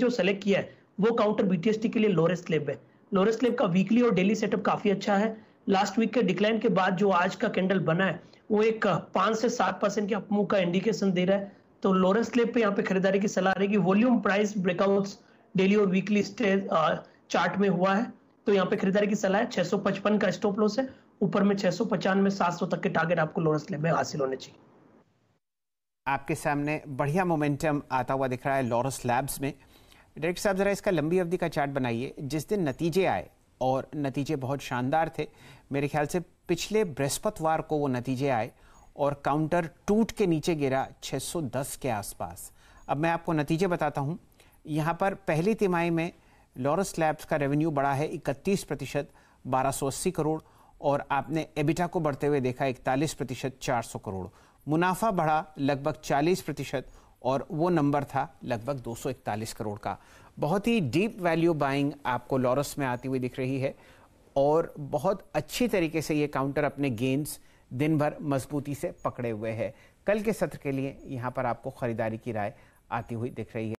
जो सेलेक्ट किया है वो काउंटर बीटीएसटी के लिए लोअर स्लेब है लोअर स्लेब का वीकली और डेली सेटअप काफी अच्छा है लास्ट वीक के डिक्लाइन के बाद जो आज का कैंडल बना है वो एक पांच से सात परसेंट के अपमूव का इंडिकेशन दे रहा है तो लोरेस्ट स्लेब पे यहाँ पे खरीदारी की सलाह रहेगी वॉल्यूम प्राइस ब्रेकआउट्स डेली और वीकली स्टेज चार्ट में हुआ है तो यहाँ पे खरीदारी की सलाह है 655 का स्टॉप लॉस है ऊपर में छह सौ पचानवे सात सौ तक के टारगेट आपको लोअर स्लेब में हासिल होने चाहिए आपके सामने बढ़िया मोमेंटम आता हुआ दिख रहा है लॉरस लैब्स में डायरेक्टर साहब ज़रा इसका लंबी अवधि का चार्ट बनाइए जिस दिन नतीजे आए और नतीजे बहुत शानदार थे मेरे ख्याल से पिछले बृहस्पतिवार को वो नतीजे आए और काउंटर टूट के नीचे गिरा 610 के आसपास अब मैं आपको नतीजे बताता हूँ यहाँ पर पहली तिमाही में लॉरस लैब्स का रेवेन्यू बढ़ा है 31 प्रतिशत बारह करोड़ और आपने एबिटा को बढ़ते हुए देखा इकतालीस प्रतिशत चार करोड़ मुनाफा बढ़ा लगभग 40 प्रतिशत और वो नंबर था लगभग 241 करोड़ का बहुत ही डीप वैल्यू बाइंग आपको लॉरस में आती हुई दिख रही है और बहुत अच्छी तरीके से ये काउंटर अपने गेंस दिन भर मजबूती से पकड़े हुए है कल के सत्र के लिए यहाँ पर आपको खरीदारी की राय आती हुई दिख रही है